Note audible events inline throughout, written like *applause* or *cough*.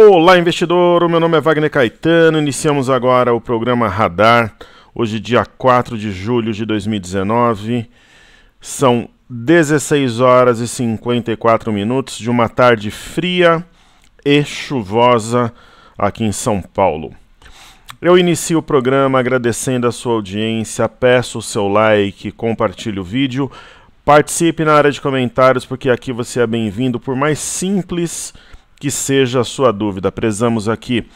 Olá, investidor. O meu nome é Wagner Caetano. Iniciamos agora o programa Radar. Hoje, dia 4 de julho de 2019. São 16 horas e 54 minutos de uma tarde fria e chuvosa aqui em São Paulo. Eu inicio o programa agradecendo a sua audiência, peço o seu like, compartilhe o vídeo, participe na área de comentários, porque aqui você é bem-vindo, por mais simples que seja a sua dúvida. Prezamos aqui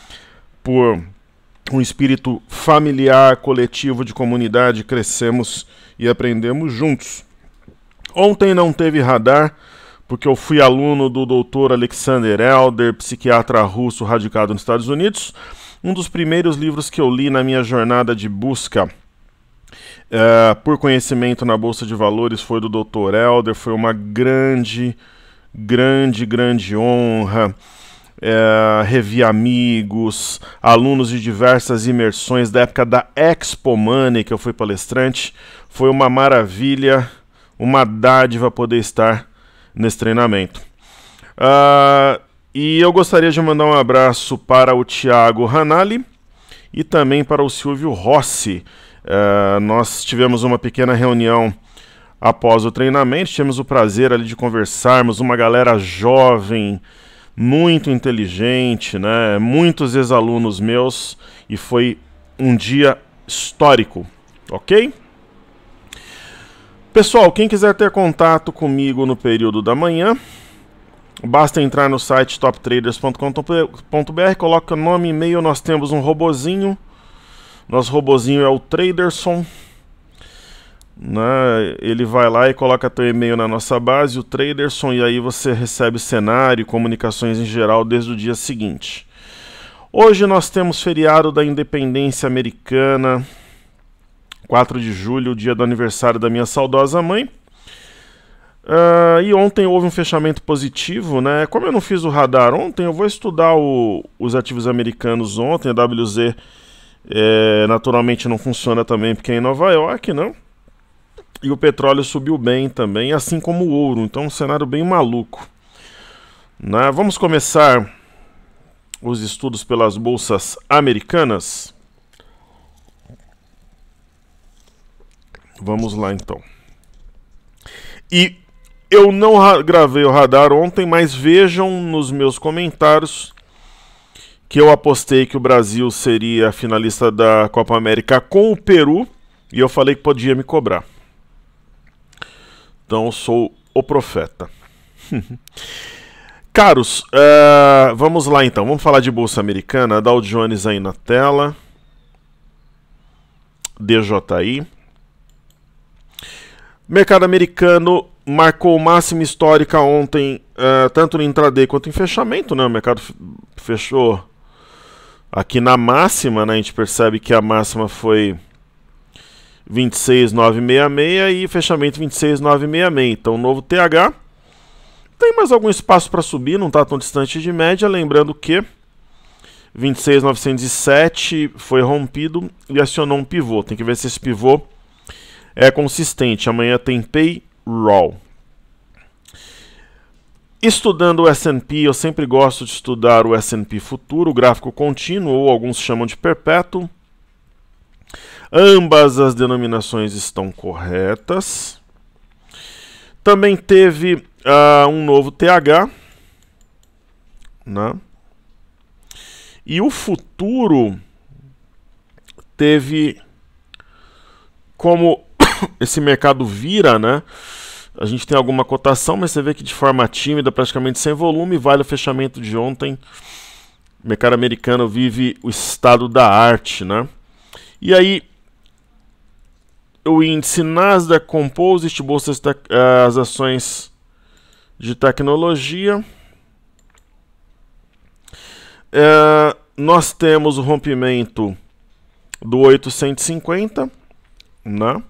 por um espírito familiar, coletivo, de comunidade, crescemos e aprendemos juntos. Ontem não teve radar, porque eu fui aluno do doutor Alexander Elder, psiquiatra russo radicado nos Estados Unidos, um dos primeiros livros que eu li na minha jornada de busca uh, por conhecimento na Bolsa de Valores foi do Dr. Elder, foi uma grande grande, grande honra. É, revi amigos, alunos de diversas imersões da época da Expo Money, que eu fui palestrante. Foi uma maravilha, uma dádiva poder estar nesse treinamento. Uh, e eu gostaria de mandar um abraço para o Tiago Ranali e também para o Silvio Rossi. Uh, nós tivemos uma pequena reunião após o treinamento. Tivemos o prazer ali de conversarmos, uma galera jovem, muito inteligente, né? Muitos ex-alunos meus e foi um dia histórico, ok? Pessoal, quem quiser ter contato comigo no período da manhã, basta entrar no site toptraders.com.br, coloca nome e e-mail, nós temos um robozinho. Nosso robozinho é o Traderson. Né? Ele vai lá e coloca teu e-mail na nossa base, o Traderson, e aí você recebe cenário, comunicações em geral desde o dia seguinte. Hoje nós temos feriado da Independência Americana, 4 de julho, dia do aniversário da minha saudosa mãe. Uh, e ontem houve um fechamento positivo, né? Como eu não fiz o radar ontem, eu vou estudar o, os ativos americanos ontem. A WZ é, eh, naturalmente não funciona também porque é em Nova York, não. Né? e o petróleo subiu bem também, assim como o ouro. Então, um cenário bem maluco. Né? Vamos começar os estudos pelas bolsas americanas. Vamos lá então. E eu não gravei o radar ontem, mas vejam nos meus comentários que eu apostei que o Brasil seria finalista da Copa América com o Peru e eu falei que podia me cobrar. Então sou o profeta. *laughs* Caros, uh, vamos lá então. Vamos falar de Bolsa Americana. Dow Jones aí na tela. DJI. Mercado americano marcou máxima histórica ontem, uh, tanto no intraday quanto em fechamento. Né? O mercado fechou aqui na máxima. Né? A gente percebe que a máxima foi 26966 e fechamento 26966. Então, novo TH. Tem mais algum espaço para subir, não está tão distante de média. Lembrando que 26907 foi rompido e acionou um pivô. Tem que ver se esse pivô é consistente. Amanhã tem payroll. Estudando o S&P, eu sempre gosto de estudar o S&P futuro, gráfico contínuo ou alguns chamam de perpétuo. Ambas as denominações estão corretas. Também teve uh, um novo TH. Né? E o futuro teve como *coughs* esse mercado vira, né? A gente tem alguma cotação, mas você vê que de forma tímida, praticamente sem volume, vale o fechamento de ontem. O mercado americano vive o estado da arte, né? E aí o índice Nasdaq Composite, bolsas eh, as ações de tecnologia. É, nós temos o rompimento do 850, né?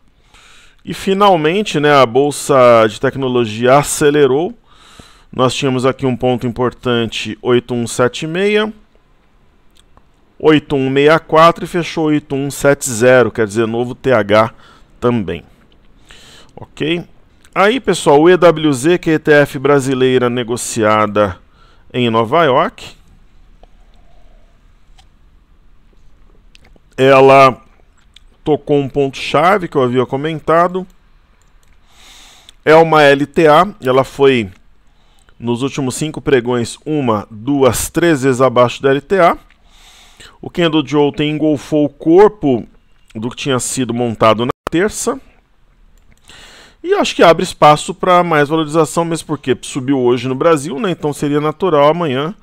E finalmente, né, a bolsa de tecnologia acelerou. Nós tínhamos aqui um ponto importante 8176, 8164 e fechou 8170, quer dizer, novo TH também. Ok? Aí, pessoal, o EWZ, que é ETF brasileira negociada em Nova York. Ela tocou um ponto-chave que eu havia comentado. É uma LTA, ela foi nos últimos cinco pregões, uma, duas, três vezes abaixo da LTA. O candle Joe tem engolfou o corpo do que tinha sido montado na terça. E acho que abre espaço para mais valorização, mesmo porque subiu hoje no Brasil, né? Então seria natural amanhã,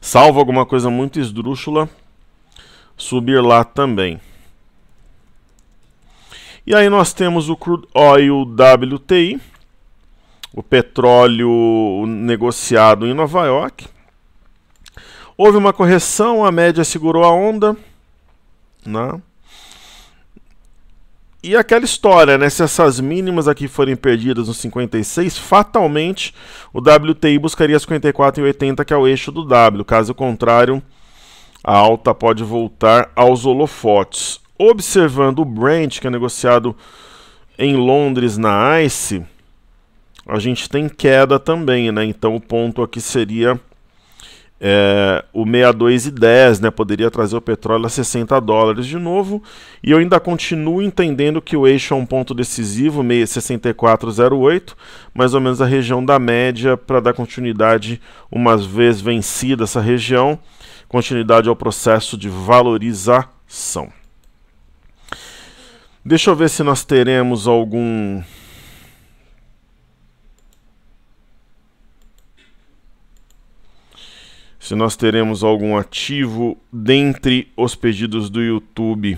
salvo alguma coisa muito esdrúxula, subir lá também. E aí nós temos o crude oil WTI, o petróleo negociado em Nova York. Houve uma correção, a média segurou a onda, né? E aquela história, né? Se essas mínimas aqui forem perdidas no 56, fatalmente o WTI buscaria 54 e 80, que é o eixo do W. Caso contrário, a alta pode voltar aos holofotes. Observando o Brent, que é negociado em Londres na ICE, a gente tem queda também, né? Então o ponto aqui seria é, o 62 e 10, né, poderia trazer o petróleo a 60 dólares de novo, e eu ainda continuo entendendo que o eixo é um ponto decisivo, 6408, mais ou menos a região da média para dar continuidade uma vez vencida essa região, continuidade ao processo de valorização. Deixa eu ver se nós teremos algum se nós teremos algum ativo dentre os pedidos do YouTube.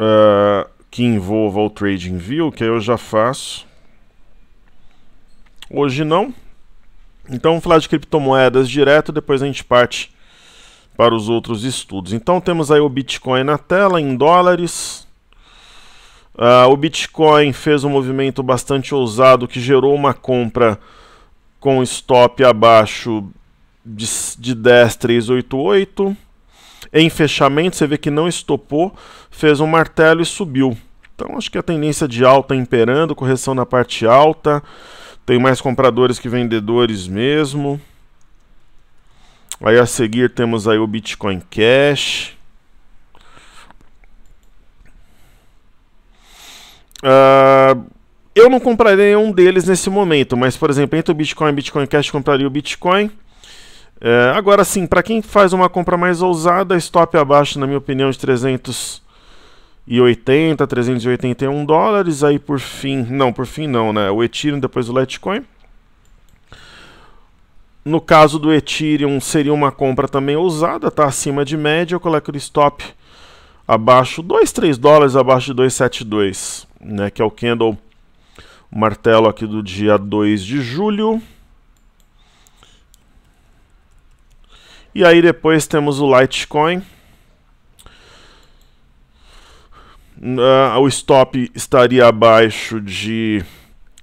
Uh, que envolva o Trading View, que eu já faço. Hoje não. Então vamos falar de criptomoedas direto, depois a gente parte para os outros estudos. Então temos aí o Bitcoin na tela em dólares. Uh, o Bitcoin fez um movimento bastante ousado que gerou uma compra com stop abaixo de, de 10,388. Em fechamento, você vê que não estopou, fez um martelo e subiu. Então, acho que a tendência de alta imperando, correção na parte alta. Tem mais compradores que vendedores mesmo. Aí a seguir temos aí o Bitcoin Cash. Ah, eu não compraria um deles nesse momento, mas, por exemplo, entre o Bitcoin e Bitcoin Cash, compraria o Bitcoin. É, agora sim, para quem faz uma compra mais ousada, stop abaixo, na minha opinião, de 380, 381 dólares. Aí por fim, não, por fim não, né? O Ethereum, depois o Litecoin. No caso do Ethereum, seria uma compra também ousada, tá acima de média. Eu coloco o stop abaixo, 2, 3 dólares abaixo de 272 né, que é o candle martelo aqui do dia 2 de julho. E aí depois temos o Litecoin. Uh, o stop estaria abaixo de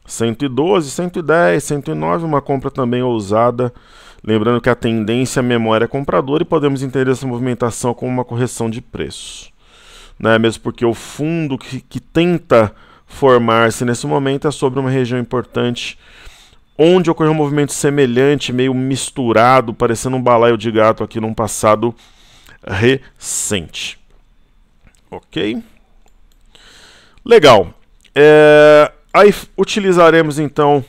112, 110, 109, uma compra também ousada. Lembrando que a tendência é a memória compradora e podemos entender essa movimentação como uma correção de preço né? mesmo porque o fundo que, que tenta formar-se nesse momento é sobre uma região importante onde ocorreu um movimento semelhante, meio misturado, parecendo um balaio de gato aqui num passado recente. Ok? Legal. É, aí utilizaremos então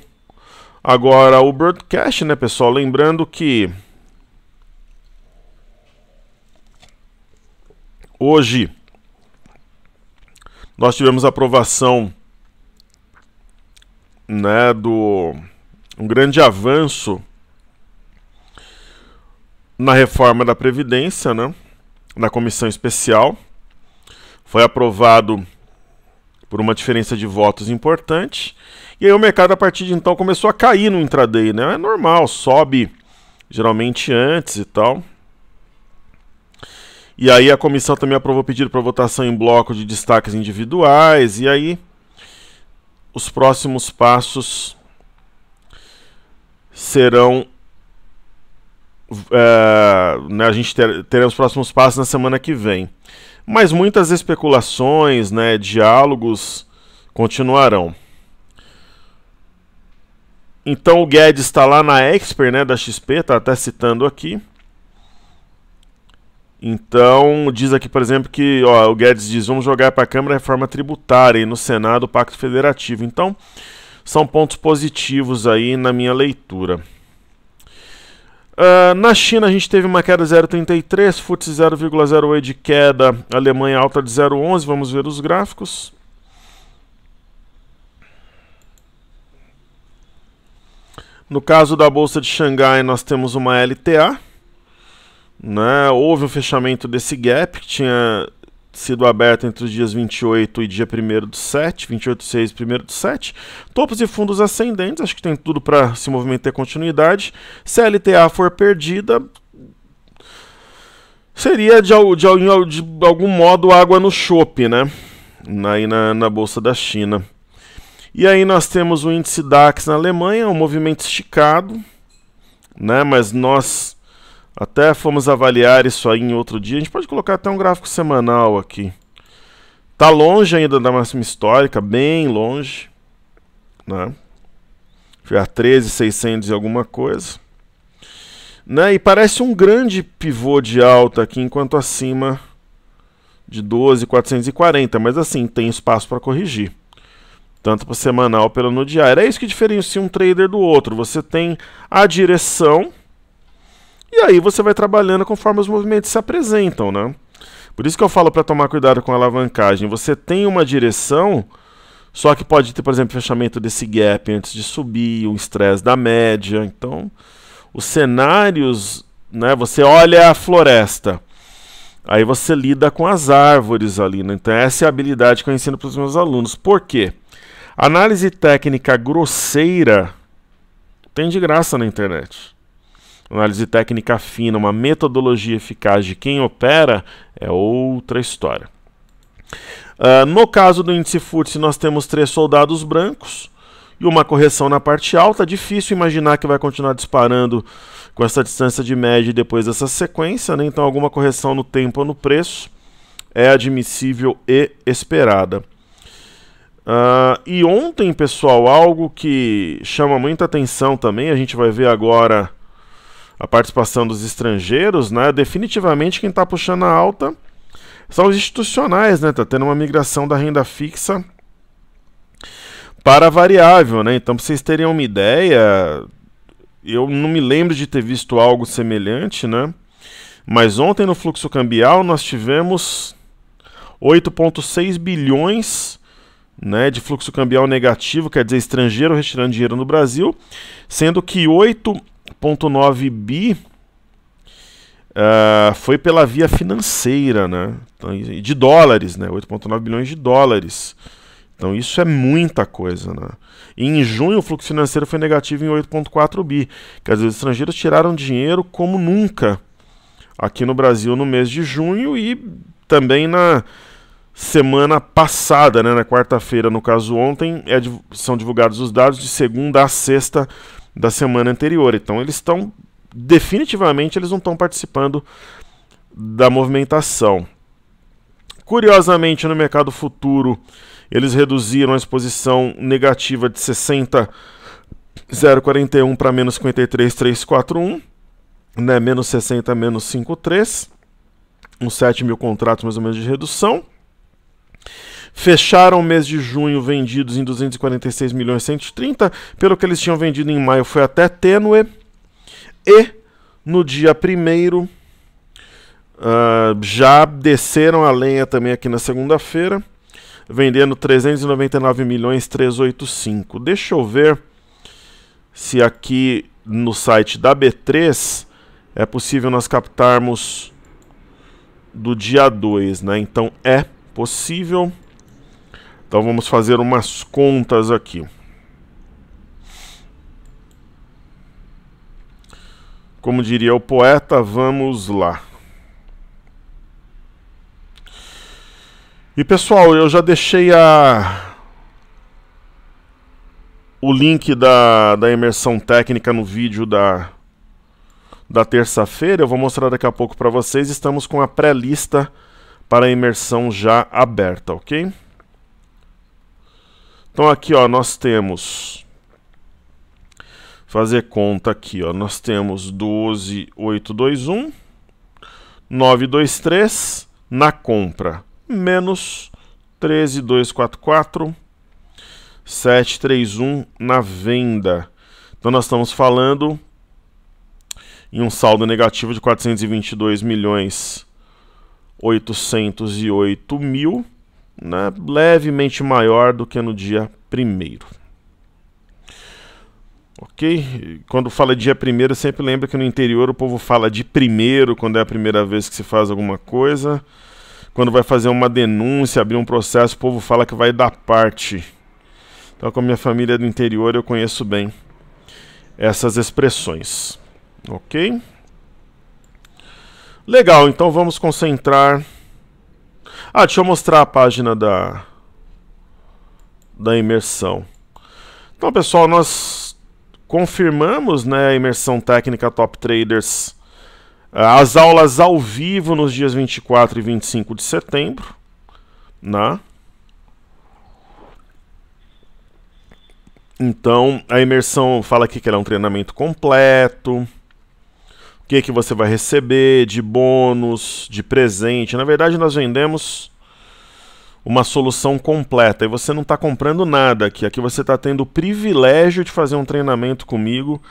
agora o broadcast, né, pessoal? Lembrando que hoje nós tivemos a aprovação né, do um grande avanço na reforma da previdência, né, na comissão especial. Foi aprovado por uma diferença de votos importante. E aí o mercado a partir de então começou a cair no intraday, né? É normal, sobe geralmente antes e tal. E aí a comissão também aprovou pedido para votação em bloco de destaques individuais. E aí os próximos passos serão. É, né, a gente ter, os próximos passos na semana que vem. Mas muitas especulações, né, diálogos continuarão. Então o Guedes está lá na Expert né, da XP, está até citando aqui. Então, diz aqui, por exemplo, que ó, o Guedes diz: vamos jogar para a Câmara a reforma tributária e no Senado o Pacto Federativo. Então, são pontos positivos aí na minha leitura. Uh, na China a gente teve uma queda 0,33, FTSE 0,08 de queda, Alemanha alta de 0,11, vamos ver os gráficos. No caso da Bolsa de Xangai nós temos uma LTA, né? Houve o fechamento desse gap que tinha sido aberto entre os dias 28 e dia 1 do 7, 28 6 1 do 7. Topos e fundos ascendentes, acho que tem tudo para esse movimento ter continuidade. Se a LTA for perdida, seria de, de, de algum modo água no chope, né? Aí na, na Bolsa da China. E aí nós temos o índice DAX na Alemanha, um movimento esticado, né? Mas nós até fomos avaliar isso aí em outro dia. A gente pode colocar até um gráfico semanal aqui. Tá longe ainda da máxima histórica, bem longe. Né? Foi a 13,600 e alguma coisa. Né? E parece um grande pivô de alta aqui, enquanto acima de 12,440. Mas assim, tem espaço para corrigir. Tanto para semanal pelo no diário. É isso que diferencia um trader do outro. Você tem a direção e aí você vai trabalhando conforme os movimentos se apresentam, né? Por isso que eu falo para tomar cuidado com a alavancagem. Você tem uma direção, só que pode ter, por exemplo, fechamento desse gap antes de subir, um estresse da média. Então, os cenários, né? Você olha a floresta. Aí você lida com as árvores ali, né? Então, essa é a habilidade que eu ensino para os meus alunos. Por quê? Análise técnica grosseira tem de graça na internet. Análise técnica fina, uma metodologia eficaz de quem opera é outra história. Uh, no caso do índice FTSE, nós temos três soldados brancos e uma correção na parte alta. Difícil imaginar que vai continuar disparando com essa distância de média depois dessa sequência, né? então alguma correção no tempo ou no preço é admissível e esperada. Uh, e ontem, pessoal, algo que chama muita atenção também, a gente vai ver agora a participação dos estrangeiros, né, definitivamente quem está puxando a alta são os institucionais, né? Tá tendo uma migração da renda fixa para a variável, né? Então, para vocês terem uma ideia, eu não me lembro de ter visto algo semelhante, né? Mas ontem no fluxo cambial nós tivemos 8,6 bilhões né, de fluxo cambial negativo, quer dizer, estrangeiro retirando dinheiro no Brasil, sendo que 8 8.9 bi uh, foi pela via financeira, né? Então, de dólares, né? 8,9 bilhões de dólares. Então isso é muita coisa, né? E em junho o fluxo financeiro foi negativo em 8,4 bi. Quer dizer, os estrangeiros tiraram dinheiro como nunca aqui no Brasil no mês de junho e também na semana passada, né, na quarta-feira, no caso ontem, é, são divulgados os dados de segunda a sexta da semana anterior. Então eles estão definitivamente eles não estão participando da movimentação. Curiosamente, no mercado futuro, eles reduziram a exposição negativa de 60,041 para menos 53,341, né? menos 60, menos 53, uns 7 mil contratos mais ou menos de redução fecharam o mês de junho vendidos em 246 milhões 130, pelo que eles tinham vendido em maio foi até tênue. E no dia 1 uh, ah, já desceram a lenha também aqui na segunda-feira, vendendo 399 milhões 385. Deixa eu ver se aqui no site da B3 é possível nós captarmos do dia 2, né? Então é possível. Então vamos fazer umas contas aqui. Como diria o poeta, vamos lá. E pessoal, eu já deixei a o link da, da imersão técnica no vídeo da, da terça-feira. Eu vou mostrar daqui a pouco para vocês. Estamos com a pré-lista para a imersão já aberta, ok? Então aqui, ó, nós temos fazer conta aqui, ó. Nós temos 12, 8, 2, na compra, menos 13, 2, 4, na venda. Então nós estamos falando em um saldo negativo de 422 milhões 808 mil né, levemente maior do que no dia primeiro. Ok? Quando fala dia primeiro, sempre lembra que no interior o povo fala de primeiro quando é a primeira vez que se faz alguma coisa. Quando vai fazer uma denúncia, abrir um processo, o povo fala que vai dar parte. Então, com a minha família do interior, eu conheço bem essas expressões. Ok? Legal, então vamos concentrar ah, deixa eu mostrar a página da, da imersão. Então, pessoal, nós confirmamos né, a imersão técnica Top Traders, eh, as aulas ao vivo nos dias 24 e 25 de setembro. Né? Então, a imersão fala aqui que ela é um treinamento completo que, que você vai receber de bônus, de presente. Na verdade, nós vendemos uma solução completa e você não está comprando nada aqui. Aqui você está tendo o privilégio de fazer um treinamento comigo.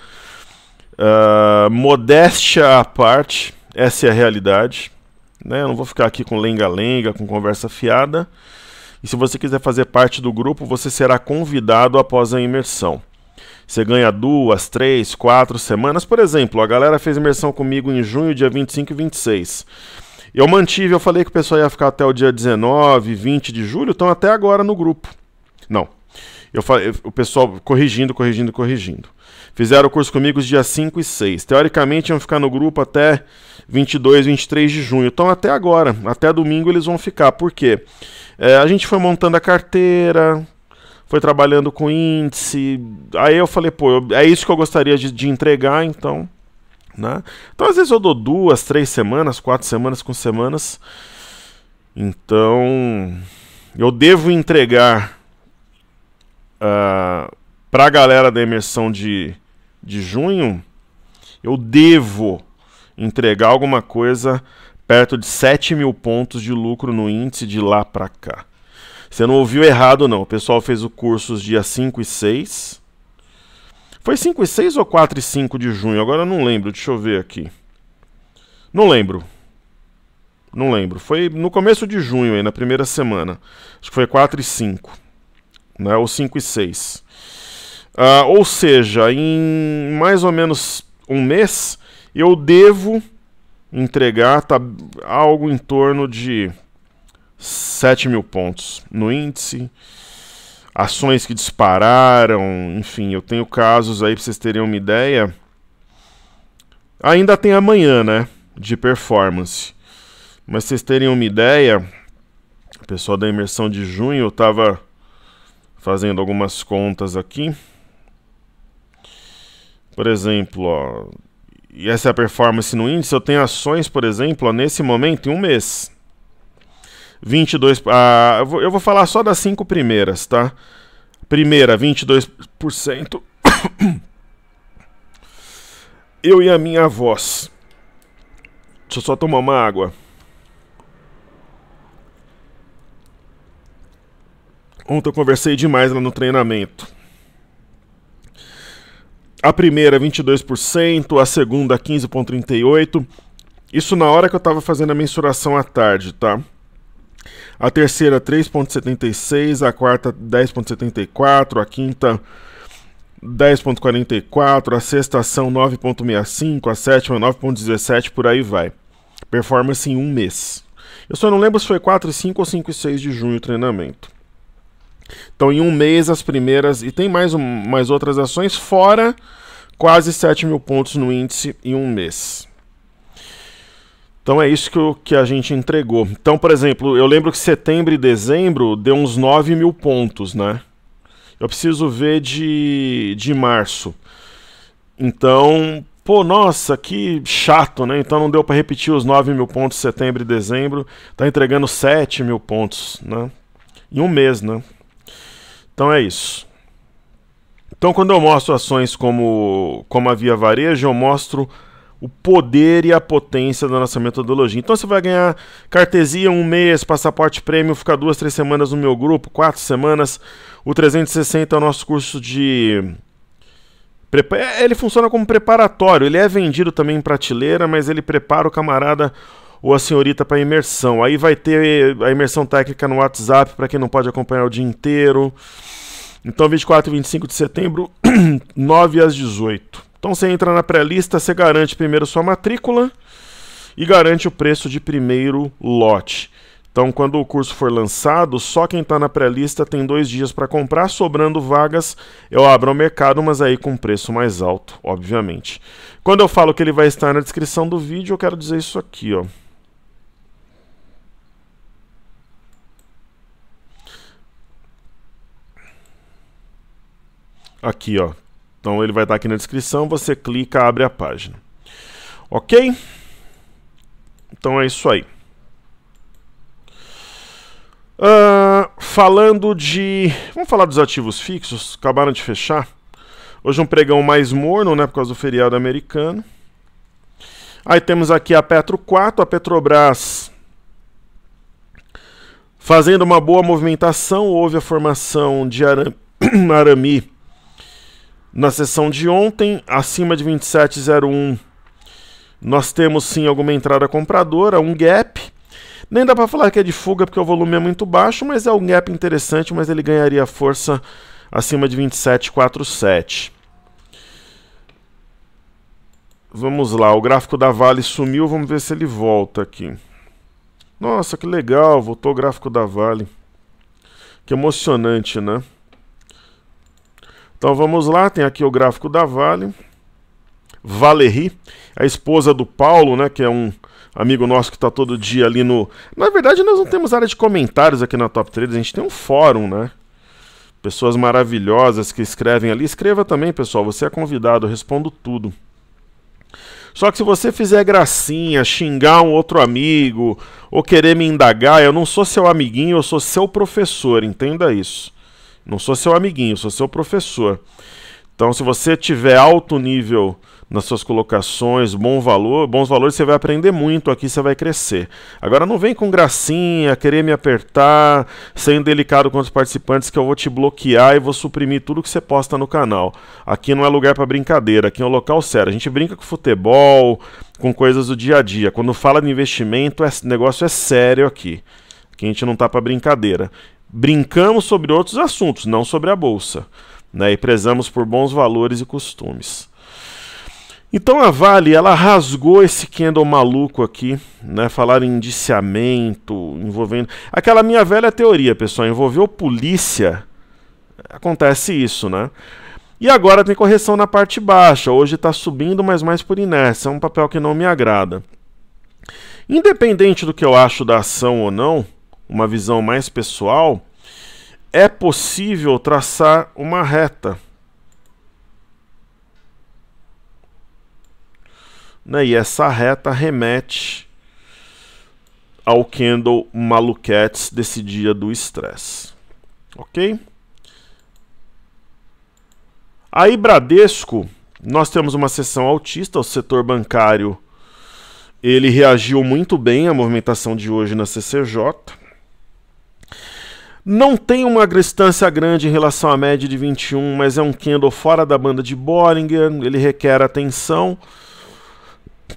Uh, modéstia à parte, essa é a realidade. Né? Eu não vou ficar aqui com lenga-lenga, com conversa fiada. E se você quiser fazer parte do grupo, você será convidado após a imersão. Você ganha duas, três, quatro semanas. Por exemplo, a galera fez imersão comigo em junho, dia 25 e 26. Eu mantive, eu falei que o pessoal ia ficar até o dia 19, 20 de julho, estão até agora no grupo. Não. Eu falei, o pessoal corrigindo, corrigindo, corrigindo. Fizeram o curso comigo os dias 5 e 6. Teoricamente iam ficar no grupo até 22, 23 de junho. Então até agora, até domingo eles vão ficar. Por quê? É, a gente foi montando a carteira, foi trabalhando com índice. Aí eu falei, pô, é isso que eu gostaria de, de entregar, então. Né? Então, às vezes eu dou duas, três semanas, quatro semanas com semanas. Então, eu devo entregar uh, ah, para a galera da imersão de, de junho. Eu devo entregar alguma coisa perto de 7 mil pontos de lucro no índice de lá para cá. Você não ouviu errado, não. O pessoal fez o curso os dias 5 e 6. Foi 5 e 6 ou 4 e 5 de junho? Agora eu não lembro, deixa eu ver aqui. Não lembro. Não lembro. Foi no começo de junho, aí, na primeira semana. Acho que foi 4 e 5. Né? Ou 5 e 6. Ah, ou seja, em mais ou menos um mês, eu devo entregar tá, algo em torno de 7 mil pontos no índice, ações que dispararam, enfim, eu tenho casos aí para vocês terem uma ideia. Ainda tem amanhã, né, de performance. Mas vocês terem uma ideia, o pessoal da imersão de junho, eu estava fazendo algumas contas aqui. Por exemplo, ó, e essa é a performance no índice, eu tenho ações, por exemplo, ó, nesse momento, em um mês. 22. Ah, eu vou falar só das cinco primeiras, tá? Primeira, 22%. *coughs* Eu e a minha voz. Deixa eu só tomar uma água. Ontem eu conversei demais lá no treinamento. A primeira 22%, a segunda 15,38%. Isso na hora que eu tava fazendo a mensuração à tarde, tá? a terceira 3,76, a quarta 10,74, a quinta 10,44, a sexta ação 9,65, a sétima 9,17, por aí vai. Performance em um mês. Eu só não lembro se foi 4 e 5 ou 5 e 6 de junho o treinamento. Então, em um mês, as primeiras. E tem mais, um, mais outras ações, fora quase 7 mil pontos no índice em um mês. Então é isso que, que a gente entregou. Então, por exemplo, eu lembro que setembro e dezembro deu uns 9 mil pontos, né? Eu preciso ver de, de março. Então, pô, nossa, que chato, né? Então não deu para repetir os 9 mil pontos setembro e dezembro. Tá entregando 7 mil pontos, né? Em um mês, né? Então é isso. Então quando eu mostro ações como, como a Via Varejo, eu mostro o poder e a potência da nossa metodologia. Então você vai ganhar cartesia um mês, passaporte prêmio, ficar duas, três semanas no meu grupo, quatro semanas. O 360 é o nosso curso de. É, ele funciona como preparatório, ele é vendido também em prateleira, mas ele prepara o camarada ou a senhorita para imersão. Aí vai ter a imersão técnica no WhatsApp para quem não pode acompanhar o dia inteiro. Então, 24 e 25 de setembro, 9 *clears throat* às 18. Então você entra na pré-lista, você garante primeiro sua matrícula e garante o preço de primeiro lote. Então, quando o curso for lançado, só quem está na pré-lista tem dois dias para comprar, sobrando vagas, eu abro o mercado, mas aí com preço mais alto, obviamente. Quando eu falo que ele vai estar na descrição do vídeo, eu quero dizer isso aqui, ó. Aqui, ó, então ele vai estar aqui na descrição, você clica, abre a página. Ok? Então é isso aí. Uh, falando de. Vamos falar dos ativos fixos, acabaram de fechar. Hoje é um pregão mais morno, né, por causa do feriado americano. Aí temos aqui a Petro 4, a Petrobras fazendo uma boa movimentação. Houve a formação de Aram... *clears throat* Arami na sessão de ontem, acima de 27,01, nós temos sim alguma entrada compradora, um gap. Nem dá para falar que é de fuga porque o volume é muito baixo, mas é um gap interessante, mas ele ganharia força acima de 27,47. Vamos lá, o gráfico da Vale sumiu, vamos ver se ele volta aqui. Nossa, que legal, voltou o gráfico da Vale. Que emocionante, né? Então vamos lá, tem aqui o gráfico da Vale. Valerie, a esposa do Paulo, né, que é um amigo nosso que está todo dia ali no... Na verdade, nós não temos área de comentários aqui na Top 3, a gente tem um fórum, né? Pessoas maravilhosas que escrevem ali. Escreva também, pessoal, você é convidado, eu respondo tudo. Só que se você fizer gracinha, xingar um outro amigo, ou querer me indagar, eu não sou seu amiguinho, eu sou seu professor, entenda isso. Não sou seu amiguinho, sou seu professor. Então, se você tiver alto nível nas suas colocações, bom valor, bons valores, você vai aprender muito aqui, você vai crescer. Agora não vem com gracinha, querer me apertar, sendo delicado com os participantes que eu vou te bloquear e vou suprimir tudo que você posta no canal. Aqui não é lugar para brincadeira, aqui é um local sério. A gente brinca com futebol, com coisas do dia a dia. Quando fala de investimento, o é negócio é sério aqui. Aqui a gente não tá para brincadeira brincamos sobre outros assuntos, não sobre a bolsa, né? E prezamos por bons valores e costumes. Então a Vale, ela rasgou esse candle maluco aqui, né? Falar em indiciamento, envolvendo aquela minha velha teoria, pessoal, envolveu polícia. Acontece isso, né? E agora tem correção na parte baixa. Hoje está subindo, mas mais por inércia. É um papel que não me agrada. Independente do que eu acho da ação ou não, uma visão mais pessoal, é possível traçar uma reta. Né? E essa reta remete ao Kendall Maluquets desse dia do estresse. Ok? Aí, Bradesco, nós temos uma sessão autista, o setor bancário ele reagiu muito bem à movimentação de hoje na CCJ. Não tem uma distância grande em relação à média de 21, mas é um candle fora da banda de Bollinger, ele requer atenção.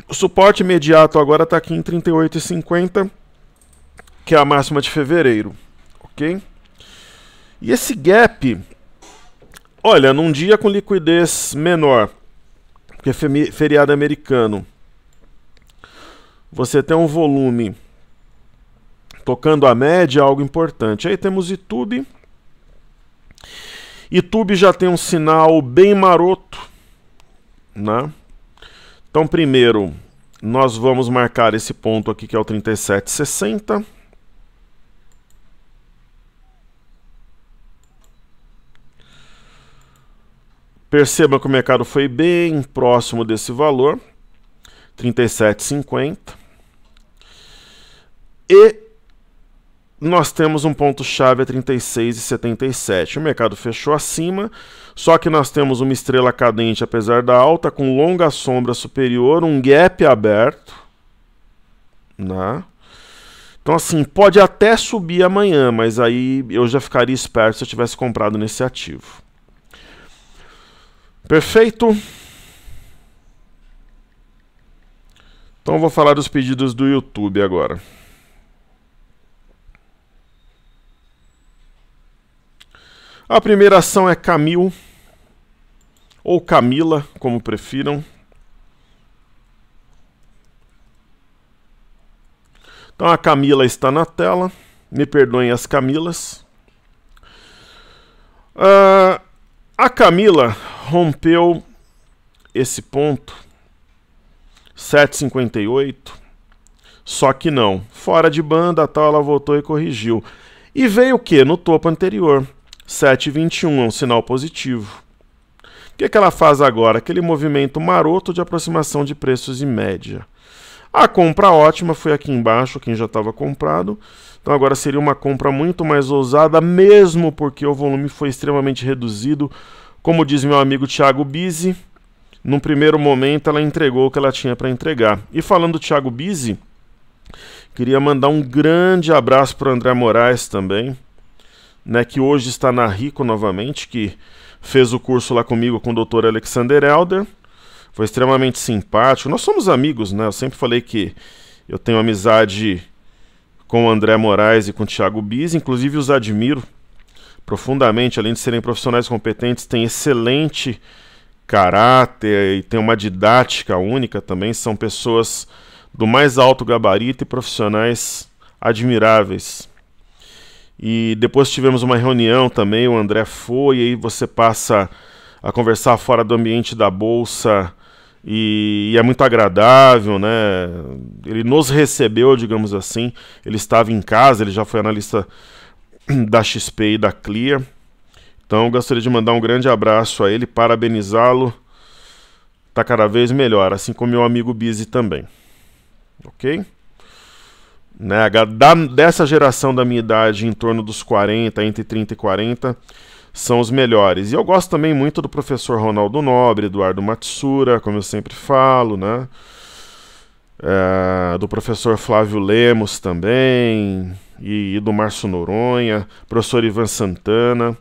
O suporte imediato agora está aqui em 38,50, que é a máxima de fevereiro, ok? E esse gap, olha, num dia com liquidez menor, porque é feriado americano, você tem um volume tocando a média, algo importante. Aí temos YouTube. YouTube já tem um sinal bem maroto, né? Então, primeiro, nós vamos marcar esse ponto aqui que é o 3760. Perceba que o mercado foi bem próximo desse valor, 37,50. E nós temos um ponto-chave a 36,77. O mercado fechou acima, só que nós temos uma estrela cadente, apesar da alta, com longa sombra superior, um gap aberto. Né? Então, assim, pode até subir amanhã, mas aí eu já ficaria esperto se eu tivesse comprado nesse ativo. Perfeito? Então, eu vou falar dos pedidos do YouTube agora. A primeira ação é Camil, ou Camila, como prefiram. Então a Camila está na tela. Me perdoem as Camilas. Uh, ah, a Camila rompeu esse ponto 758. Só que não. Fora de banda, tal, ela voltou e corrigiu. E veio o que? No topo anterior. 7,21 é um sinal positivo. O que, é que ela faz agora? Aquele movimento maroto de aproximação de preços e média. A compra ótima foi aqui embaixo, quem já estava comprado. Então agora seria uma compra muito mais ousada, mesmo porque o volume foi extremamente reduzido. Como diz meu amigo Thiago Bise, num primeiro momento ela entregou o que ela tinha para entregar. E falando do Thiago Bise, queria mandar um grande abraço para o André Moraes também né, que hoje está na Rico novamente, que fez o curso lá comigo com o Dr. Alexander Elder. Foi extremamente simpático. Nós somos amigos, né? Eu sempre falei que eu tenho amizade com o André Moraes e com o Thiago Bis, inclusive os admiro profundamente, além de serem profissionais competentes, têm excelente caráter e têm uma didática única também, são pessoas do mais alto gabarito e profissionais admiráveis. E depois tivemos uma reunião também, o André foi, e aí você passa a conversar fora do ambiente da bolsa e, e, é muito agradável, né? Ele nos recebeu, digamos assim. Ele estava em casa, ele já foi analista da XP e da CLIA. Então, gostaria de mandar um grande abraço a ele, parabenizá-lo. Tá cada vez melhor, assim como meu amigo Bizi também. OK? Né? Da, dessa geração da minha idade, em torno dos 40, entre 30 e 40, são os melhores. E eu gosto também muito do professor Ronaldo Nobre, Eduardo Matsura, como eu sempre falo, né? É, do professor Flávio Lemos também, e, e do Márcio Noronha, professor Ivan Santana.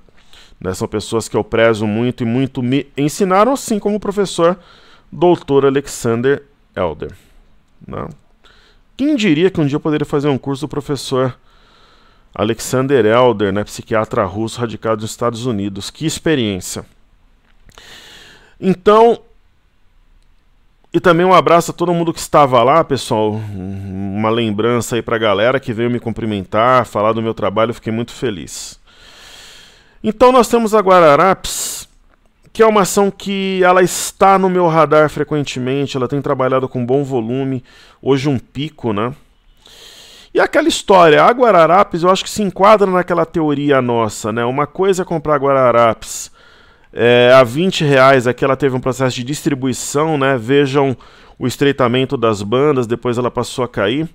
Né? São pessoas que eu prezo muito e muito me ensinaram, assim como o professor doutor Alexander Elder. Né? Quem diria que um dia eu poderia fazer um curso do professor Alexander Elder, né, psiquiatra russo radicado nos Estados Unidos? Que experiência! Então, e também um abraço a todo mundo que estava lá, pessoal. Uma lembrança aí para a galera que veio me cumprimentar, falar do meu trabalho, fiquei muito feliz. Então nós temos a Guararapes que é uma ação que ela está no meu radar frequentemente, ela tem trabalhado com bom volume, hoje um pico, né? E aquela história, a Guararapes eu acho que se enquadra naquela teoria nossa, né? Uma coisa é comprar Guararapes é, a 20 reais, aqui ela teve um processo de distribuição, né? Vejam o estreitamento das bandas, depois ela passou a cair.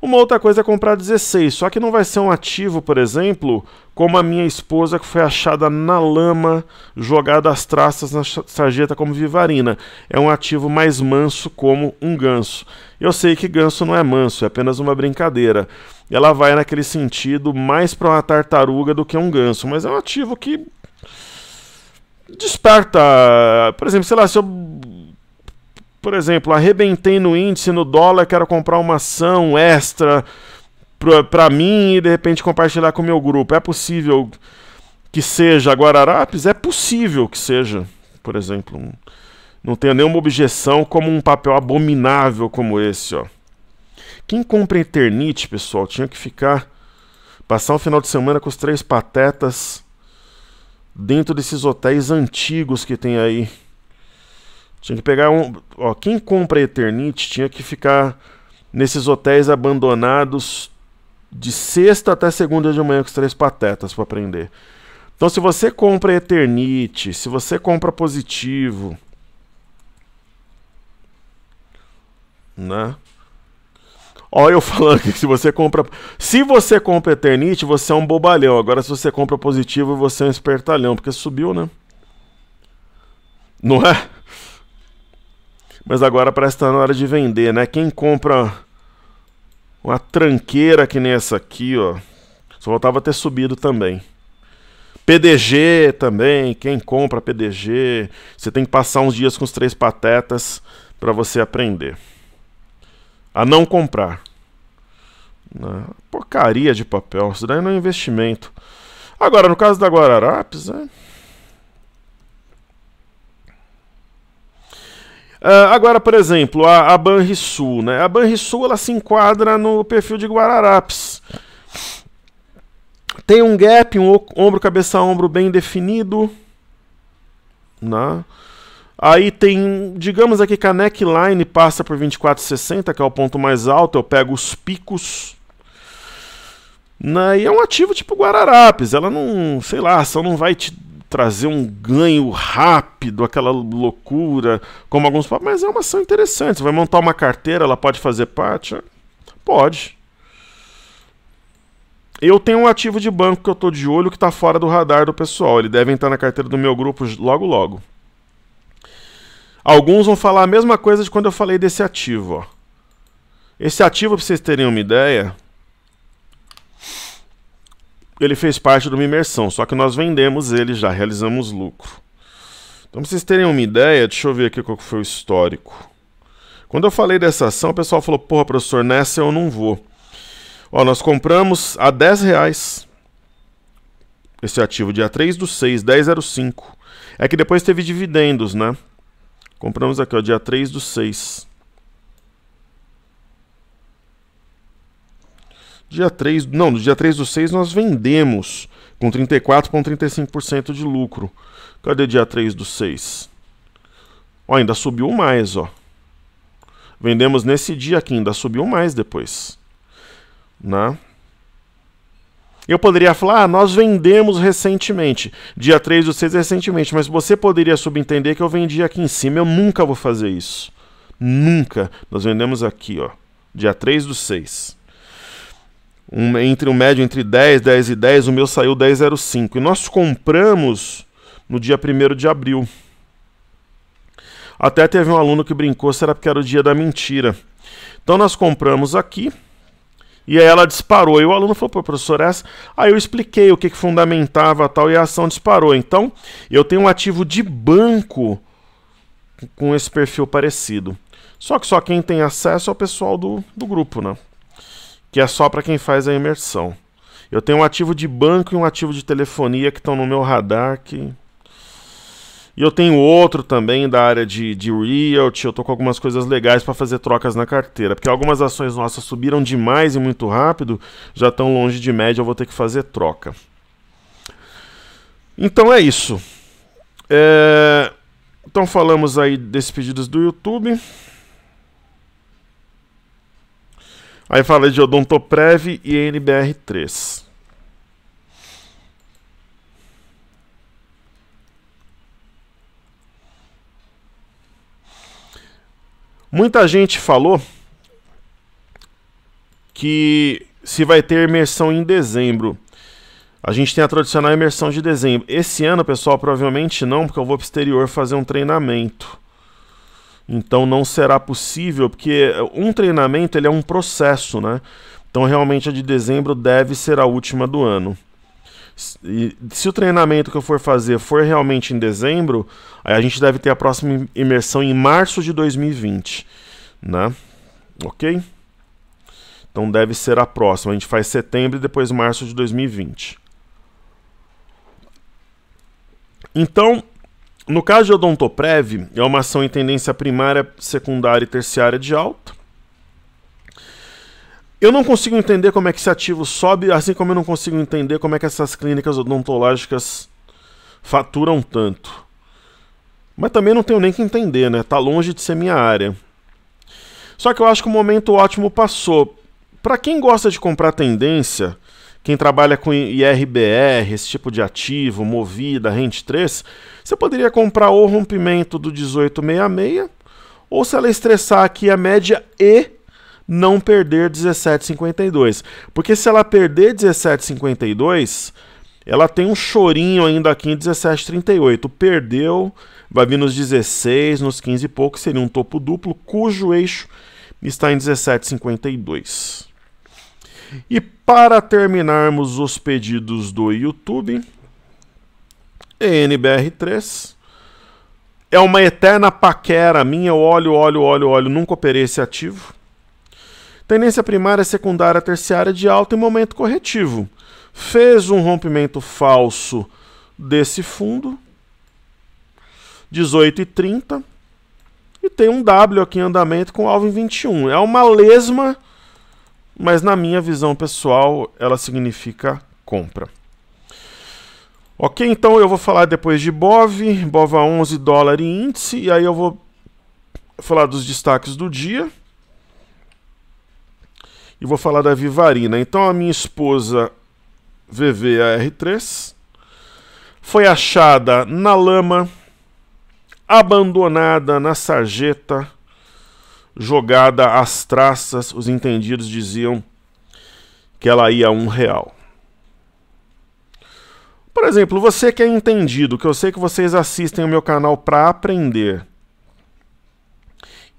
Uma outra coisa é comprar 16, só que não vai ser um ativo, por exemplo, como a minha esposa que foi achada na lama, jogada às traças na sarjeta como vivarina. É um ativo mais manso como um ganso. Eu sei que ganso não é manso, é apenas uma brincadeira. Ela vai naquele sentido mais para uma tartaruga do que um ganso, mas é um ativo que desperta, por exemplo, sei lá, se eu por exemplo, arrebentei no índice, no dólar, quero comprar uma ação extra para mim e de repente compartilhar com o meu grupo. É possível que seja Guararapes? É possível que seja, por exemplo. Não tenho nenhuma objeção como um papel abominável como esse, ó. Quem compra Eternite, pessoal, tinha que ficar passar o um final de semana com os três patetas dentro desses hotéis antigos que tem aí tinha que pegar um. Ó, quem compra Eternite tinha que ficar nesses hotéis abandonados de sexta até segunda de manhã com os três patetas para aprender. Então, se você compra Eternite, se você compra positivo, né? Olha eu falando que *laughs* se você compra, se você compra Eternite, você é um bobalhão. Agora, se você compra positivo, você é um espertalhão, porque subiu, né? Não é? Mas agora parece estar tá na hora de vender, né? Quem compra uma tranqueira que nem essa aqui, ó. Só faltava ter subido também. PDG também, quem compra PDG, você tem que passar uns dias com os três patetas para você aprender a não comprar. Né? Porcaria de papel, isso daí não é investimento. Agora, no caso da Guararapes, né? Uh, agora, por exemplo, a, a Banrisul, né? A Banrisul ela se enquadra no perfil de Guararapes. Tem um gap, um ombro cabeça ombro bem definido, né? Aí tem, digamos aqui que a neckline passa por 24,60, que é o ponto mais alto, eu pego os picos. Né? E é um ativo tipo Guararapes, ela não, sei lá, só não vai te trazer um ganho rápido, aquela loucura, como alguns mas é uma ação interessante. Você vai montar uma carteira, ela pode fazer parte? Pode. Eu tenho um ativo de banco que eu estou de olho que está fora do radar do pessoal. Ele deve entrar na carteira do meu grupo logo logo. Alguns vão falar a mesma coisa de quando eu falei desse ativo. Ó. Esse ativo, para vocês terem uma ideia, ele fez parte de uma imersão, só que nós vendemos ele já, realizamos lucro. Então, para vocês terem uma ideia, deixa eu ver aqui qual foi o histórico. Quando eu falei dessa ação, o pessoal falou: Porra, professor, nessa eu não vou. Ó, nós compramos a 10 reais esse ativo, dia 3 do 6, 10,05. É que depois teve dividendos, né? Compramos aqui, ó, dia 3 do 6. Dia 3, não, no dia 3 do 6 nós vendemos com 34,35% de lucro. Cadê dia 3 do 6? Ó, ainda subiu mais, ó. Vendemos nesse dia aqui, ainda subiu mais depois. Né? Eu poderia falar, ah, nós vendemos recentemente, dia 3 do 6 é recentemente, mas você poderia subentender que eu vendi aqui em cima, eu nunca vou fazer isso. Nunca. Nós vendemos aqui, ó, dia 3 do 6 um, entre o médio entre 10, 10 e 10, o meu saiu 10,05. E nós compramos no dia 1 de abril. Até teve um aluno que brincou, será que era o dia da mentira. Então nós compramos aqui. E aí ela disparou. E o aluno falou, Pô, professor, essa. Aí eu expliquei o que, que fundamentava tal e a ação disparou. Então, eu tenho um ativo de banco com esse perfil parecido. Só que só quem tem acesso é o pessoal do, do grupo, né? que é só para quem faz a imersão. Eu tenho um ativo de banco e um ativo de telefonia que estão no meu radar que e eu tenho outro também da área de, de Realty. Eu estou com algumas coisas legais para fazer trocas na carteira. Porque algumas ações nossas subiram demais e muito rápido, já estão longe de média, eu vou ter que fazer troca. Então é isso. É... Então falamos aí desses pedidos do YouTube. Aí falei de Odontoprev e NBR3. Muita gente falou que se vai ter imersão em dezembro. A gente tem a tradicional imersão de dezembro. Esse ano, pessoal, provavelmente não, porque eu vou para o exterior fazer um treinamento. Então não será possível, porque um treinamento ele é um processo, né? Então realmente a de dezembro deve ser a última do ano. E se o treinamento que eu for fazer for realmente em dezembro, aí a gente deve ter a próxima imersão em março de 2020, né? OK? Então deve ser a próxima. A gente faz setembro e depois março de 2020. Então, no caso de odontoprev, é uma ação em tendência primária, secundária e terciária de alta. Eu não consigo entender como é que esse ativo sobe, assim como eu não consigo entender como é que essas clínicas odontológicas faturam tanto. Mas também não tenho nem que entender, né? Tá longe de ser minha área. Só que eu acho que o momento ótimo passou. Para quem gosta de comprar tendência, quem trabalha com IRBR, esse tipo de ativo, Movida, Rente 3, você poderia comprar o rompimento do 1866, ou se ela estressar aqui a média E, não perder 17,52. Porque se ela perder 17,52, ela tem um chorinho ainda aqui em 17,38. Perdeu, vai vir nos 16, nos 15 e pouco, seria um topo duplo, cujo eixo está em 17,52. E para terminarmos os pedidos do YouTube, NBR3 é uma eterna paquera minha, óleo, óleo, óleo, óleo, nunca operei esse ativo. Tendência primária, secundária, terciária de alta e momento corretivo. Fez um rompimento falso desse fundo, 18,30, e tem um W aqui em andamento com alvo em 21. É uma lesma mas na minha visão pessoal ela significa compra. Ok, então eu vou falar depois de BOV, BOV a 11 dólar e índice, e aí eu vou falar dos destaques do dia e vou falar da Vivarina. Então a minha esposa VVAR3 foi achada na lama, abandonada na sarjeta, jogada às traças, os entendidos diziam que ela ia a um real. Por exemplo, você que é entendido, que eu sei que vocês assistem o meu canal para aprender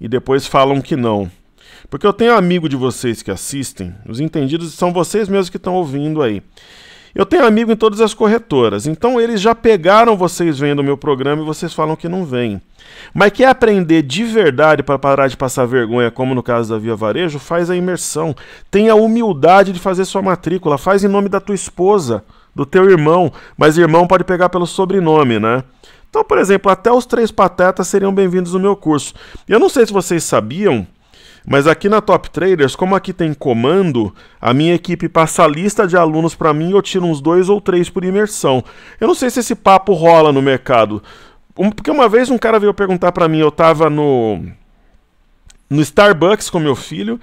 e depois falam que não. Porque eu tenho amigo de vocês que assistem, os entendidos são vocês mesmos que estão ouvindo aí. Eu tenho amigo em todas as corretoras, então eles já pegaram vocês vendo o meu programa e vocês falam que não vêm. Mas quer aprender de verdade para parar de passar vergonha, como no caso da Via Varejo? Faz a imersão. Tenha a humildade de fazer sua matrícula. Faz em nome da tua esposa, do teu irmão. Mas irmão pode pegar pelo sobrenome, né? Então, por exemplo, até os três patetas seriam bem-vindos no meu curso. Eu não sei se vocês sabiam, mas aqui na Top Traders, como aqui tem comando, a minha equipe passa a lista de alunos para mim e eu tiro uns dois ou três por imersão. Eu não sei se esse papo rola no mercado. Um, porque uma vez um cara veio perguntar para mim, eu estava no no Starbucks com meu filho,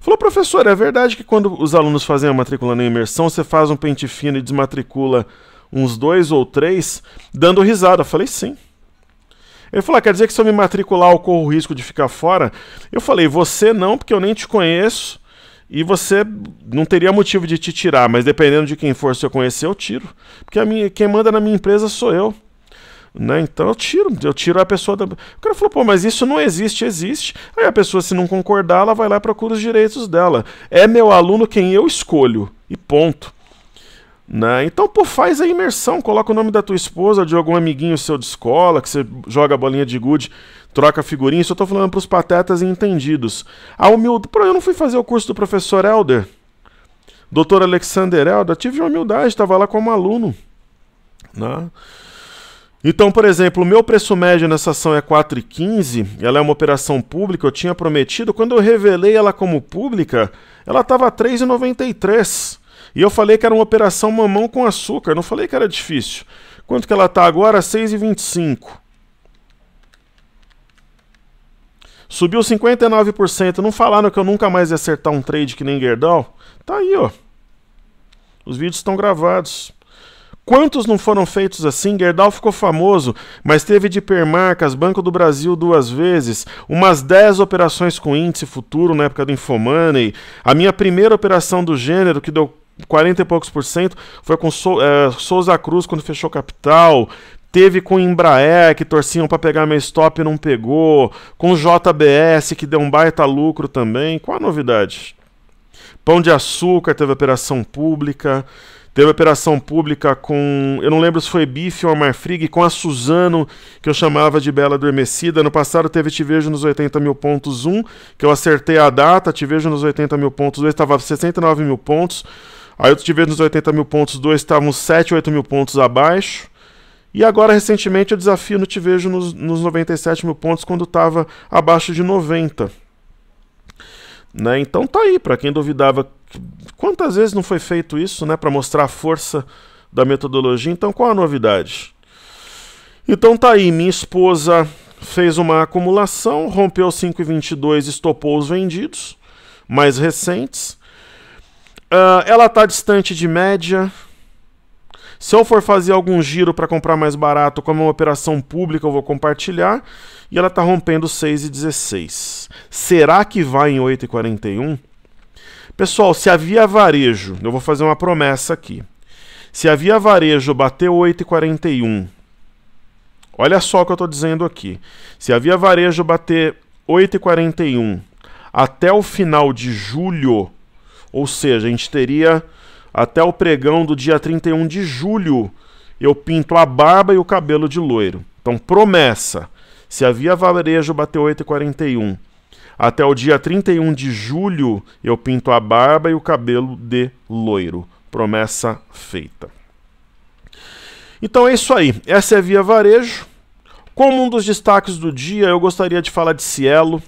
falou: "Professor, é verdade que quando os alunos fazem a matrícula na imersão, você faz um pente fino e desmatricula uns dois ou três?" Dando risada, eu falei: "Sim." Ele falou: ah, quer dizer que se eu me matricular eu corro o risco de ficar fora? Eu falei: você não, porque eu nem te conheço e você não teria motivo de te tirar, mas dependendo de quem for, se eu conhecer, eu tiro. Porque a minha, quem manda na minha empresa sou eu. Né? Então eu tiro, eu tiro a pessoa da. O cara falou, pô, mas isso não existe, existe. Aí a pessoa, se não concordar, ela vai lá e procura os direitos dela. É meu aluno quem eu escolho. E ponto. Né? Então, pô, faz a imersão, coloca o nome da tua esposa, de algum amiguinho seu de escola, que você joga a bolinha de gude, troca figurinha. Isso eu tô falando pros patetas e entendidos. A ah, humildade. Pô, eu não fui fazer o curso do professor Helder, doutor Alexander Helder, tive humildade, estava lá como aluno. Né? Então, por exemplo, o meu preço médio nessa ação é 4,15, ela é uma operação pública, eu tinha prometido, quando eu revelei ela como pública, ela estava 3,93. E eu falei que era uma operação mamão com açúcar, não falei que era difícil. Quanto que ela está agora? 6,25. Subiu 59%. Não falaram que eu nunca mais ia acertar um trade que nem Gerdau? Tá aí, ó. Os vídeos estão gravados. Quantos não foram feitos assim? Gerdau ficou famoso, mas teve de permarcas, Banco do Brasil duas vezes, umas 10 operações com índice futuro na época do Infomoney. A minha primeira operação do gênero, que deu 40 e poucos por cento, foi com so, é, Souza Cruz quando fechou capital, teve com Embraer que torciam para pegar meu stop e não pegou, com JBS que deu um baita lucro também. Qual a novidade? Pão de Açúcar teve operação pública, teve operação pública com, eu não lembro se foi Bife ou Marfrig, com a Suzano, que eu chamava de Bela Adormecida. No passado teve Te Vejo nos 80 mil pontos 1, que eu acertei a data, Te Vejo nos 80 mil pontos 2, estava 69 mil pontos. Aí te vejo nos 80 mil pontos 2 estavam 7, 8 mil pontos abaixo. E agora, recentemente, o desafio no Te Vejo nos, nos 97 mil pontos, quando estava abaixo de 90. Né? Então tá aí, para quem duvidava, quantas vezes não foi feito isso, né? Para mostrar a força da metodologia. Então qual a novidade? Então tá aí, minha esposa fez uma acumulação, rompeu 5,22 e estopou os vendidos mais recentes. Uh, ela está distante de média. Se eu for fazer algum giro para comprar mais barato, como é uma operação pública, eu vou compartilhar. E ela está rompendo 6,16. Será que vai em 8,41? Pessoal, se havia varejo, eu vou fazer uma promessa aqui. Se havia varejo bater 8,41, olha só o que eu estou dizendo aqui. Se havia varejo bater 8,41 até o final de julho ou seja, a gente teria até o pregão do dia 31 de julho. Eu pinto a barba e o cabelo de loiro. Então, promessa. Se a Via Varejo bateu 8,41, até o dia 31 de julho eu pinto a barba e o cabelo de loiro. Promessa feita. Então é isso aí. Essa é a Via Varejo. Como um dos destaques do dia, eu gostaria de falar de Cielo.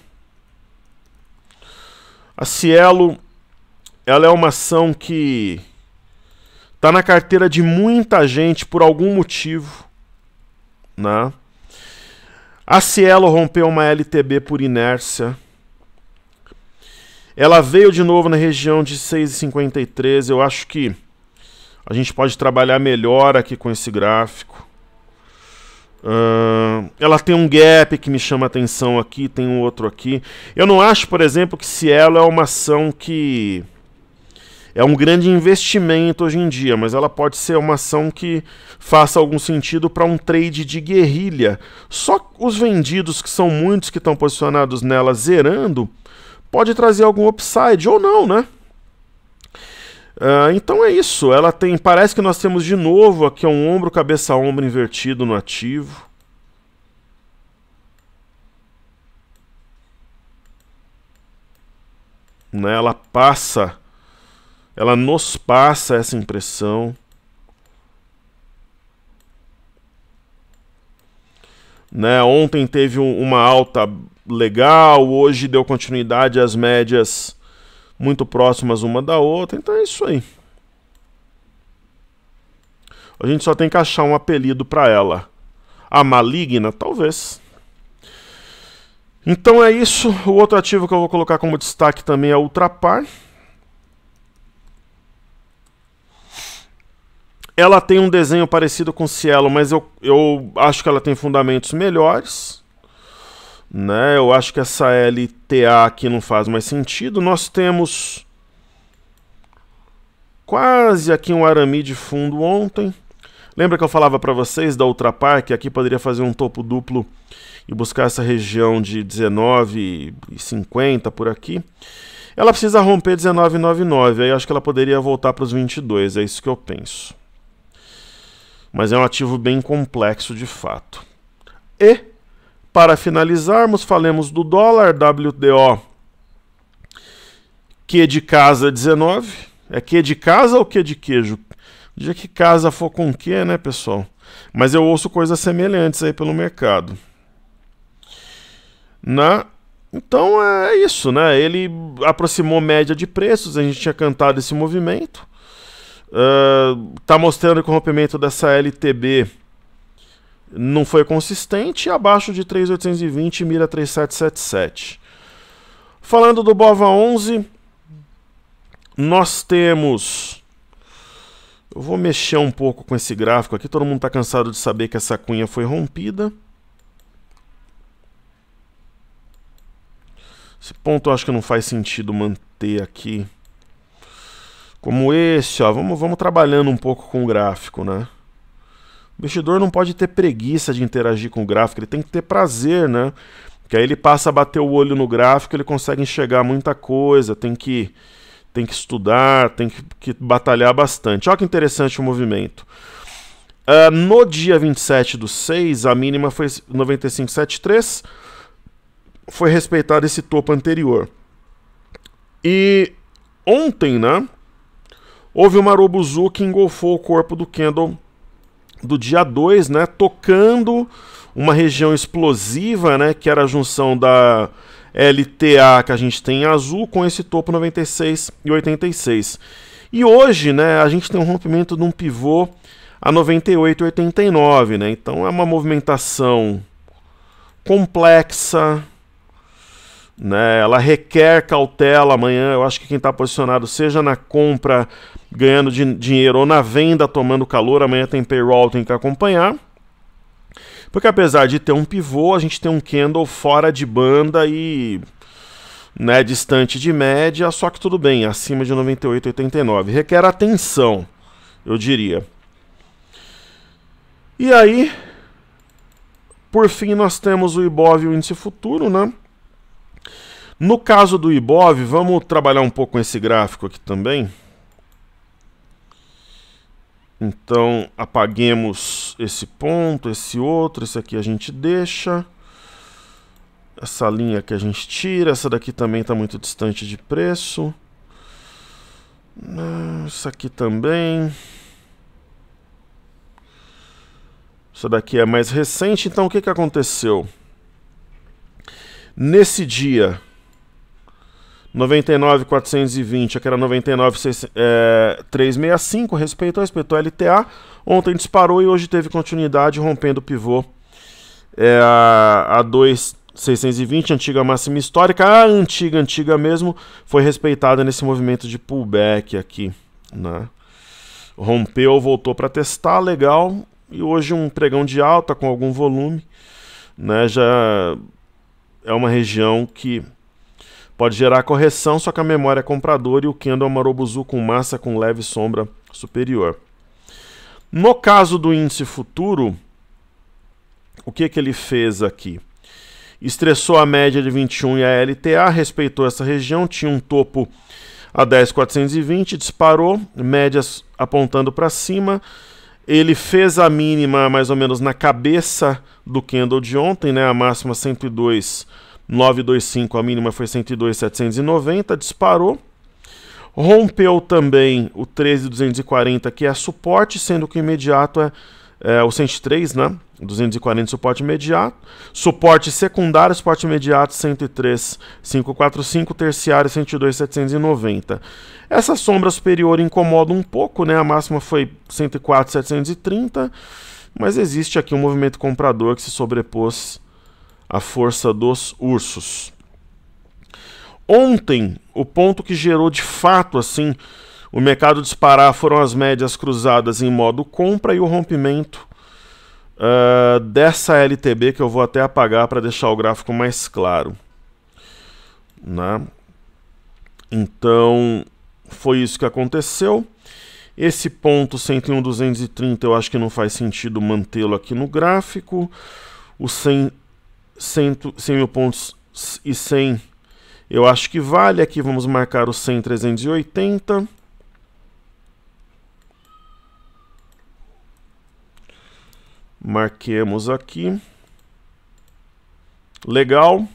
A Cielo ela é uma ação que tá na carteira de muita gente por algum motivo, né? A Cielo rompeu uma LTB por inércia. Ela veio de novo na região de 6,53. Eu acho que a gente pode trabalhar melhor aqui com esse gráfico. Uh, ela tem um gap que me chama atenção aqui, tem um outro aqui. Eu não acho, por exemplo, que Cielo é uma ação que é um grande investimento hoje em dia, mas ela pode ser uma ação que faça algum sentido para um trade de guerrilha. Só os vendidos, que são muitos que estão posicionados nela zerando, pode trazer algum upside ou não, né? Uh, então é isso. Ela tem. Parece que nós temos de novo aqui um ombro, cabeça, ombro invertido no ativo. Né, ela passa ela nos passa essa impressão. Né? Ontem teve um, uma alta legal, hoje deu continuidade às médias muito próximas uma da outra, então é isso aí. A gente só tem que achar um apelido para ela. A maligna, talvez. Então é isso. O outro ativo que eu vou colocar como destaque também é Ultrapar. Ela tem um desenho parecido com Cielo, mas eu, eu acho que ela tem fundamentos melhores. Né? Eu acho que essa LTA aqui não faz mais sentido. Nós temos quase aqui um arame de fundo ontem. Lembra que eu falava para vocês da Ultra Park? Aqui poderia fazer um topo duplo e buscar essa região de 19,50 por aqui. Ela precisa romper 19,99, aí acho que ela poderia voltar para os 22, é isso que eu penso mas é um ativo bem complexo de fato. E, para finalizarmos, falemos do dólar WTO, que é de casa 19. É que é de casa ou que é de queijo? O dia que casa for com que, né, pessoal? Mas eu ouço coisas semelhantes aí pelo mercado. Na então é isso, né? Ele aproximou média de preços, a gente tinha cantado esse movimento. Está ah, uh, mostrando que o rompimento dessa LTB não foi consistente. Abaixo de 3.820 mira 3.777. Falando do Bova 11, nós temos... Eu vou mexer um pouco com esse gráfico aqui. Todo mundo está cansado de saber que essa cunha foi rompida. Esse ponto eu acho que não faz sentido manter aqui como esse, ó, vamos, vamos trabalhando um pouco com o gráfico, né? O investidor não pode ter preguiça de interagir com o gráfico, ele tem que ter prazer, né? Que aí ele passa a bater o olho no gráfico, ele consegue enxergar muita coisa, tem que tem que estudar, tem que, que batalhar bastante. Olha que interessante o movimento. Uh, no dia 27 do 6, a mínima foi 95,73. Foi respeitado esse topo anterior. E ontem, né? Houve uma Robuzu que engolfou o corpo do Kendall do dia 2, né, tocando uma região explosiva, né, que era a junção da LTA que a gente tem em azul com esse topo 96 e 86. E hoje, né, a gente tem um rompimento de um pivô a 98 e 89, né? Então é uma movimentação complexa, né? Ela requer cautela amanhã. Eu acho que quem está posicionado, seja na compra ganhando din dinheiro ou na venda tomando calor, amanhã tem payroll, tem que acompanhar. Porque apesar de ter um pivô, a gente tem um candle fora de banda e né, distante de média, só que tudo bem, acima de 98,89. Requer atenção, eu diria. E aí, por fim, nós temos o IBOV, o índice futuro, né? No caso do IBOV, vamos trabalhar um pouco com esse gráfico aqui também. Então, apaguemos esse ponto, esse outro, esse aqui a gente deixa. Essa linha que a gente tira, essa daqui também está muito distante de preço. Isso aqui também. Isso daqui é mais recente, então o que, que aconteceu? Nesse dia, 99.420, aqui era 99.365, respeitou, é, respeitou a LTA. Ontem disparou e hoje teve continuidade, rompendo o pivô é, a 2.620, antiga máxima histórica. A antiga, antiga mesmo, foi respeitada nesse movimento de pullback aqui. Né? Rompeu, voltou para testar, legal. E hoje um pregão de alta com algum volume. Né? Já é uma região que Pode gerar correção, só que a memória é compradora e o candle é Marobuzu com massa com leve sombra superior. No caso do índice futuro, o que, que ele fez aqui? Estressou a média de 21 e a LTA, respeitou essa região, tinha um topo a 10,420, disparou, médias apontando para cima. Ele fez a mínima mais ou menos na cabeça do candle de ontem, né? a máxima 102 925, a mínima foi 102,790, disparou. Rompeu também o 13,240, que é suporte, sendo que o imediato é, é o 103, né? 240 suporte imediato, suporte secundário, suporte imediato 103,545, terciário 102,790. Essa sombra superior incomoda um pouco, né? A máxima foi 104,730, mas existe aqui um movimento comprador que se sobrepôs a força dos ursos. Ontem, o ponto que gerou de fato assim o mercado disparar foram as médias cruzadas em modo compra e o rompimento uh, dessa LTB que eu vou até apagar para deixar o gráfico mais claro. Né? Então, foi isso que aconteceu. Esse ponto 101,230 eu acho que não faz sentido mantê-lo aqui no gráfico. O 100, 100, 100 mil pontos e 100 eu acho que vale. Aqui vamos marcar o 100, 380. Marquemos aqui. Legal.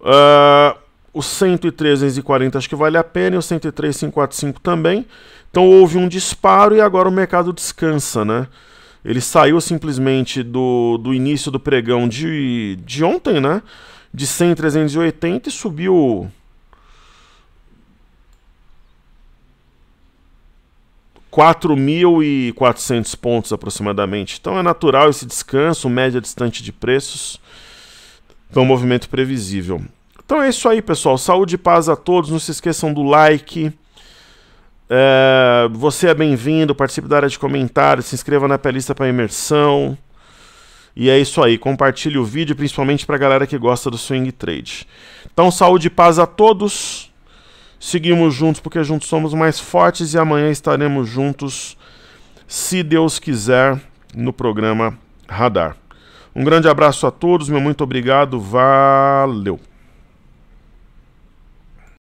Uh, o 103,40 acho que vale a pena e o 103,545 também. Então houve um disparo e agora o mercado descansa, né? Ele saiu simplesmente do, do início do pregão de, de ontem, né? De 100 380 e subiu. 4.400 pontos aproximadamente. Então é natural esse descanso, média distante de preços. Então, movimento previsível. Então é isso aí, pessoal. Saúde e paz a todos. Não se esqueçam do like é, você é bem-vindo, participe da área de comentários, se inscreva na playlist para imersão. E é isso aí, compartilhe o vídeo, principalmente para a galera que gosta do swing trade. Então, saúde e paz a todos. Seguimos juntos porque juntos somos mais fortes e amanhã estaremos juntos, se Deus quiser, no programa Radar. Um grande abraço a todos, meu muito obrigado, valeu!